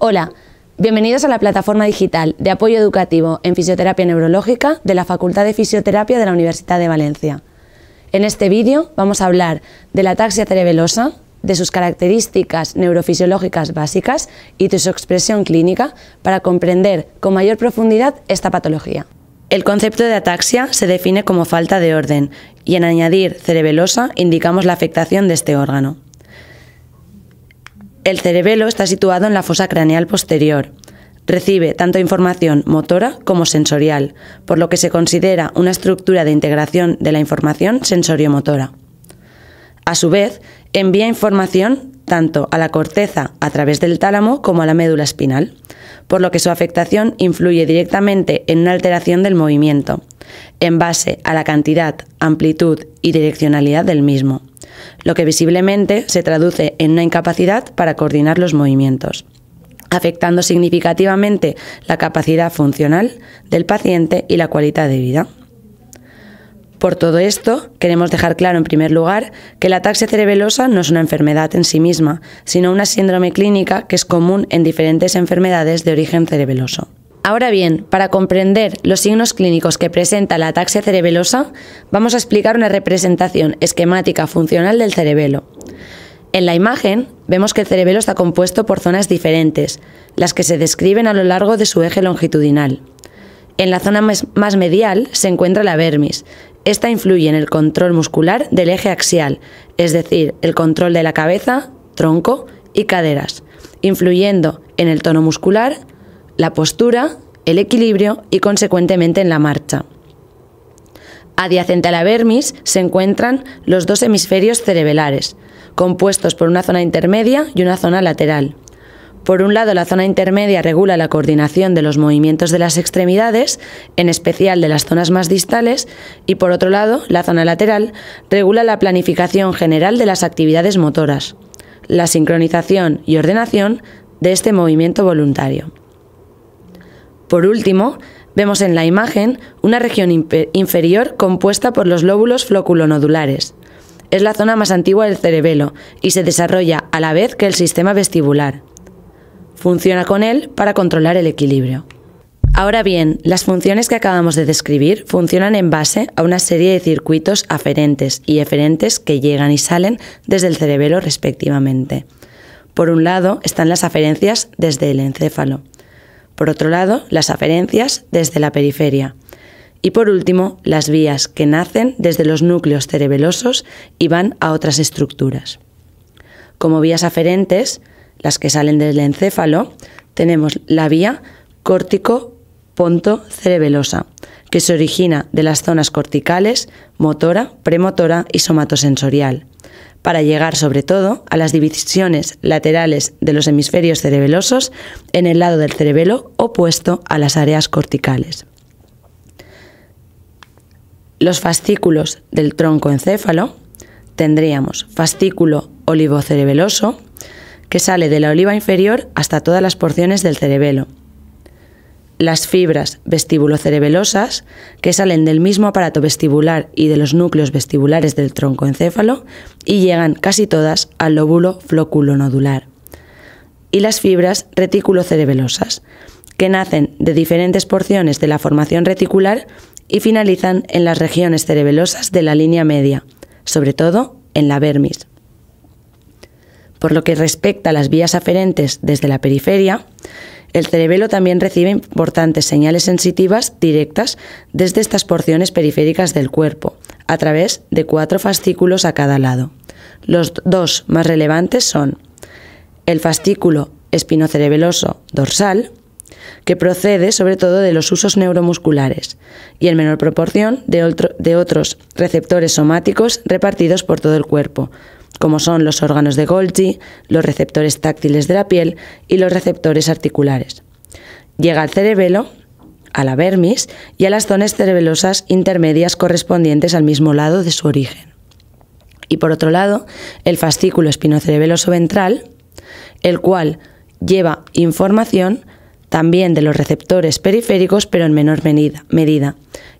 Hola, bienvenidos a la plataforma digital de apoyo educativo en fisioterapia neurológica de la Facultad de Fisioterapia de la Universidad de Valencia. En este vídeo vamos a hablar de la ataxia cerebelosa, de sus características neurofisiológicas básicas y de su expresión clínica para comprender con mayor profundidad esta patología. El concepto de ataxia se define como falta de orden y en añadir cerebelosa indicamos la afectación de este órgano. El cerebelo está situado en la fosa craneal posterior. Recibe tanto información motora como sensorial, por lo que se considera una estructura de integración de la información sensoriomotora. A su vez, envía información tanto a la corteza a través del tálamo como a la médula espinal, por lo que su afectación influye directamente en una alteración del movimiento, en base a la cantidad, amplitud y direccionalidad del mismo lo que visiblemente se traduce en una incapacidad para coordinar los movimientos afectando significativamente la capacidad funcional del paciente y la cualidad de vida. Por todo esto, queremos dejar claro en primer lugar que la ataxia cerebelosa no es una enfermedad en sí misma, sino una síndrome clínica que es común en diferentes enfermedades de origen cerebeloso. Ahora bien, para comprender los signos clínicos que presenta la ataxia cerebelosa, vamos a explicar una representación esquemática funcional del cerebelo. En la imagen vemos que el cerebelo está compuesto por zonas diferentes, las que se describen a lo largo de su eje longitudinal. En la zona más medial se encuentra la vermis. Esta influye en el control muscular del eje axial, es decir, el control de la cabeza, tronco y caderas, influyendo en el tono muscular, la postura, el equilibrio y consecuentemente en la marcha. Adyacente a la vermis se encuentran los dos hemisferios cerebelares, compuestos por una zona intermedia y una zona lateral. Por un lado, la zona intermedia regula la coordinación de los movimientos de las extremidades, en especial de las zonas más distales, y por otro lado, la zona lateral regula la planificación general de las actividades motoras, la sincronización y ordenación de este movimiento voluntario. Por último, vemos en la imagen una región inferior compuesta por los lóbulos floculonodulares. Es la zona más antigua del cerebelo y se desarrolla a la vez que el sistema vestibular. Funciona con él para controlar el equilibrio. Ahora bien, las funciones que acabamos de describir funcionan en base a una serie de circuitos aferentes y eferentes que llegan y salen desde el cerebelo respectivamente. Por un lado están las aferencias desde el encéfalo. Por otro lado, las aferencias desde la periferia. Y por último, las vías que nacen desde los núcleos cerebelosos y van a otras estructuras. Como vías aferentes, las que salen del encéfalo, tenemos la vía córtico-ponto-cerebelosa, que se origina de las zonas corticales, motora, premotora y somatosensorial, para llegar sobre todo a las divisiones laterales de los hemisferios cerebelosos en el lado del cerebelo opuesto a las áreas corticales. Los fascículos del tronco encéfalo tendríamos fascículo olivocerebeloso que sale de la oliva inferior hasta todas las porciones del cerebelo las fibras vestibulocerebelosas, que salen del mismo aparato vestibular y de los núcleos vestibulares del tronco encéfalo y llegan casi todas al lóbulo nodular Y las fibras reticulocerebelosas, que nacen de diferentes porciones de la formación reticular y finalizan en las regiones cerebelosas de la línea media, sobre todo en la vermis. Por lo que respecta a las vías aferentes desde la periferia, el cerebelo también recibe importantes señales sensitivas directas desde estas porciones periféricas del cuerpo, a través de cuatro fascículos a cada lado. Los dos más relevantes son el fascículo espinocerebeloso dorsal, que procede sobre todo de los usos neuromusculares y en menor proporción de, de, otros receptores somáticos repartidos por todo el cuerpo, como son los órganos de Golgi, los receptores táctiles de la piel y los receptores articulares. Llega al cerebelo, a la vermis y a las zonas cerebelosas intermedias correspondientes al mismo lado de su origen. Y por otro lado, el fascículo espinocerebeloso ventral, el cual lleva información también de los receptores periféricos, pero en menor medida,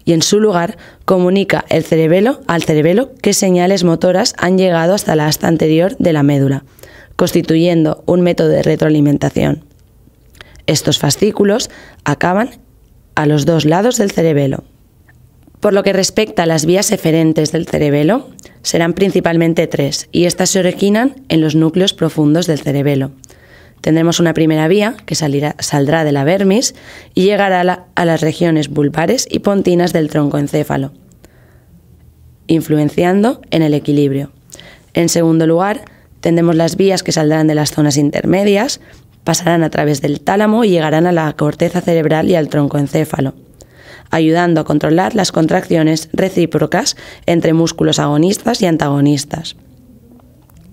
y en su lugar comunica el cerebelo al cerebelo qué señales motoras han llegado hasta la asta anterior de la médula, constituyendo un método de retroalimentación. Estos fascículos acaban a los dos lados del cerebelo. Por lo que respecta a las vías eferentes del cerebelo, serán principalmente tres, y estas se originan en los núcleos profundos del cerebelo, Tendremos una primera vía que saldrá de la vermis y llegará a, las regiones vulvares y pontinas del tronco encéfalo, influenciando en el equilibrio. En segundo lugar, tendremos las vías que saldrán de las zonas intermedias, pasarán a través del tálamo y llegarán a la corteza cerebral y al tronco encéfalo, ayudando a controlar las contracciones recíprocas entre músculos agonistas y antagonistas.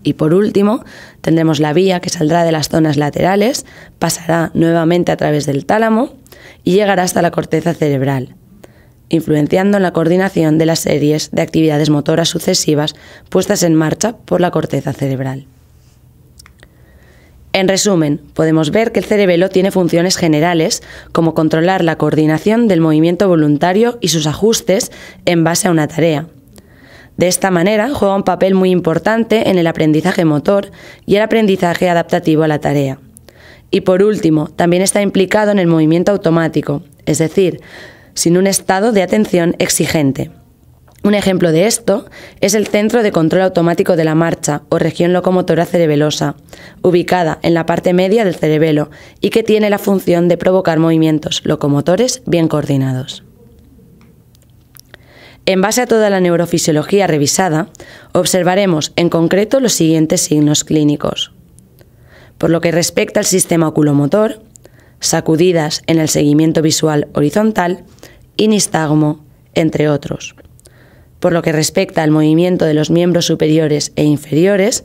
Y por último, tendremos la vía que saldrá de las zonas laterales, pasará nuevamente a través del tálamo y llegará hasta la corteza cerebral, influenciando en la coordinación de las series de actividades motoras sucesivas puestas en marcha por la corteza cerebral. En resumen, podemos ver que el cerebelo tiene funciones generales, como controlar la coordinación del movimiento voluntario y sus ajustes en base a una tarea, de esta manera juega un papel muy importante en el aprendizaje motor y el aprendizaje adaptativo a la tarea. Y por último, también está implicado en el movimiento automático, es decir, sin un estado de atención exigente. Un ejemplo de esto es el Centro de Control Automático de la Marcha o Región Locomotora Cerebelosa, ubicada en la parte media del cerebelo y que tiene la función de provocar movimientos locomotores bien coordinados. En base a toda la neurofisiología revisada, observaremos en concreto los siguientes signos clínicos. Por lo que respecta al sistema oculomotor, sacudidas en el seguimiento visual horizontal y nistagmo, entre otros. Por lo que respecta al movimiento de los miembros superiores e inferiores,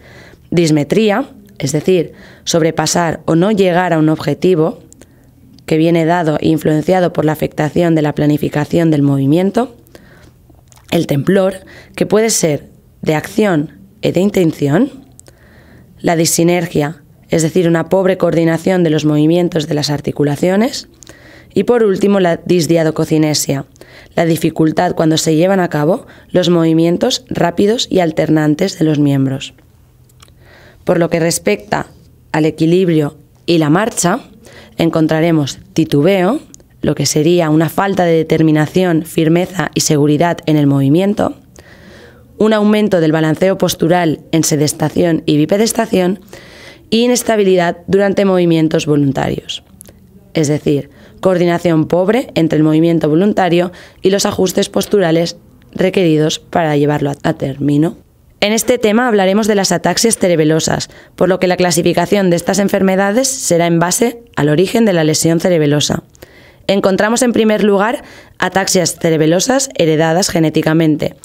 dismetría, es decir, sobrepasar o no llegar a un objetivo, que viene dado e influenciado por la afectación de la planificación del movimiento, el temblor, que puede ser de acción e de intención, la disinergia, es decir, una pobre coordinación de los movimientos de las articulaciones, y por último la disdiadococinesia, la dificultad cuando se llevan a cabo los movimientos rápidos y alternantes de los miembros. Por lo que respecta al equilibrio y la marcha, encontraremos titubeo, lo que sería una falta de determinación, firmeza y seguridad en el movimiento, un aumento del balanceo postural en sedestación y bipedestación, y inestabilidad durante movimientos voluntarios. Es decir, coordinación pobre entre el movimiento voluntario y los ajustes posturales requeridos para llevarlo a término. En este tema hablaremos de las ataxias cerebelosas, por lo que la clasificación de estas enfermedades será en base al origen de la lesión cerebelosa. Encontramos en primer lugar ataxias cerebelosas heredadas genéticamente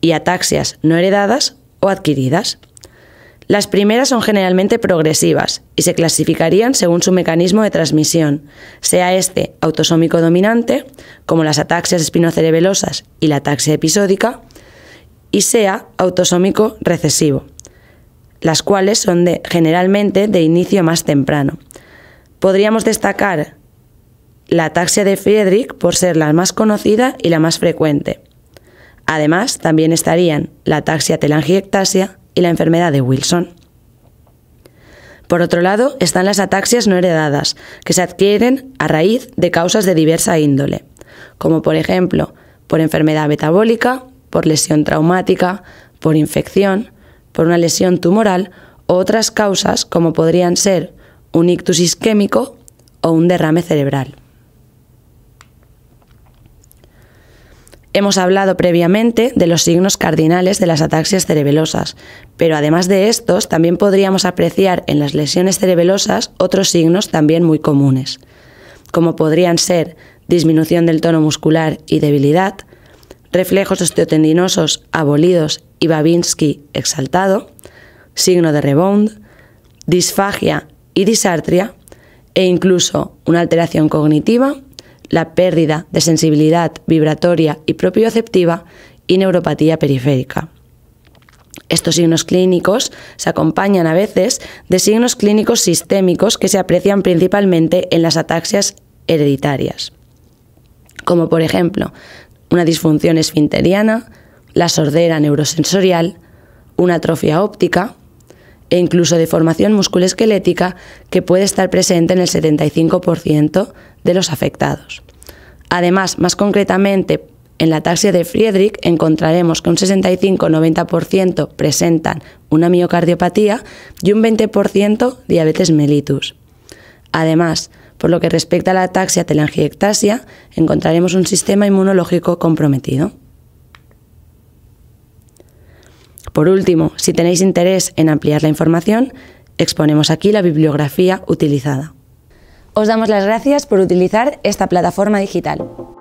y ataxias no heredadas o adquiridas. Las primeras son generalmente progresivas y se clasificarían según su mecanismo de transmisión, sea este autosómico dominante, como las ataxias espinocerebelosas y la ataxia episódica, y sea autosómico recesivo, las cuales son de, generalmente de inicio más temprano. Podríamos destacar la ataxia de Friedrich por ser la más conocida y la más frecuente. Además, también estarían la ataxia telangiectasia y la enfermedad de Wilson. Por otro lado, están las ataxias no heredadas, que se adquieren a raíz de causas de diversa índole, como por ejemplo por enfermedad metabólica, por lesión traumática, por infección, por una lesión tumoral o otras causas como podrían ser un ictus isquémico o un derrame cerebral. Hemos hablado previamente de los signos cardinales de las ataxias cerebelosas, pero además de estos, también podríamos apreciar en las lesiones cerebelosas otros signos también muy comunes, como podrían ser disminución del tono muscular y debilidad, reflejos osteotendinosos abolidos y Babinski exaltado, signo de rebound, disfagia y disartria, e incluso una alteración cognitiva la pérdida de sensibilidad vibratoria y propioceptiva y neuropatía periférica. Estos signos clínicos se acompañan a veces de signos clínicos sistémicos que se aprecian principalmente en las ataxias hereditarias, como por ejemplo una disfunción esfinteriana, la sordera neurosensorial, una atrofia óptica, e incluso deformación musculoesquelética que puede estar presente en el 75% de los afectados. Además, más concretamente, en la taxia de Friedrich encontraremos que un 65-90% presentan una miocardiopatía y un 20% diabetes mellitus. Además, por lo que respecta a la taxia telangiectasia, encontraremos un sistema inmunológico comprometido. Por último, si tenéis interés en ampliar la información, exponemos aquí la bibliografía utilizada. Os damos las gracias por utilizar esta plataforma digital.